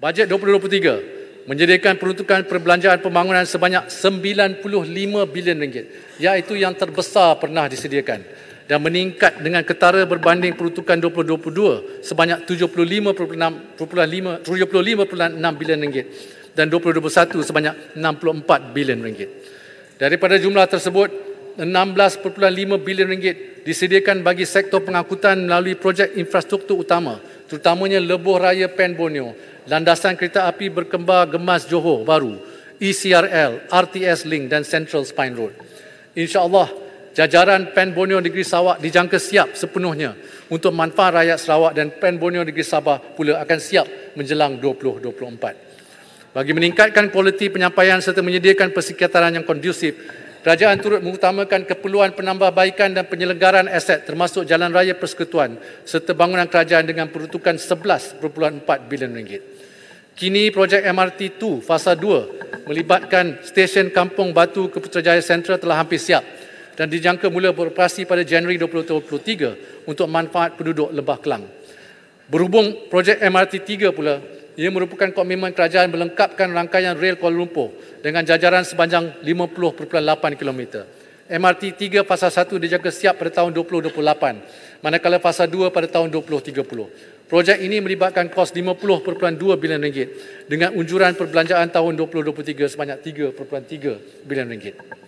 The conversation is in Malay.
Bajet 2023 menjadikan peruntukan perbelanjaan pembangunan sebanyak 95 bilion ringgit iaitu yang terbesar pernah disediakan dan meningkat dengan ketara berbanding peruntukan 2022 sebanyak 75.6 bilion ringgit dan 2021 sebanyak 64 bilion ringgit. Daripada jumlah tersebut, 16.5 bilion ringgit disediakan bagi sektor pengangkutan melalui projek infrastruktur utama terutamanya Lebuh Raya Pen Bonio, Landasan Kereta Api Berkembar Gemas Johor Baru, ECRL, RTS Link dan Central Spine Road. InsyaAllah, jajaran Pen Bonio Negeri Sarawak dijangka siap sepenuhnya untuk manfaat rakyat Sarawak dan Pen Bonio Negeri Sabah pula akan siap menjelang 2024. Bagi meningkatkan kualiti penyampaian serta menyediakan persekitaran yang kondusif, Kerajaan turut mengutamakan keperluan penambahbaikan dan penyelenggaraan aset termasuk jalan raya persekutuan serta bangunan kerajaan dengan peruntukan 11.4 bilion ringgit. Kini projek MRT 2 fasa 2 melibatkan stesen Kampung Batu ke Putrajaya Central telah hampir siap dan dijangka mula beroperasi pada Januari 2023 untuk manfaat penduduk Lebah Kelang. Berhubung projek MRT 3 pula ia merupakan komitmen kerajaan melengkapkan rangkaian rel Kuala Lumpur dengan jajaran sepanjang 50.8 km. MRT 3 fasa 1 dijangka siap pada tahun 2028, manakala fasa 2 pada tahun 2030. Projek ini melibatkan kos 50.2 bilion ringgit dengan unjuran perbelanjaan tahun 2023 sebanyak 3.3 bilion ringgit.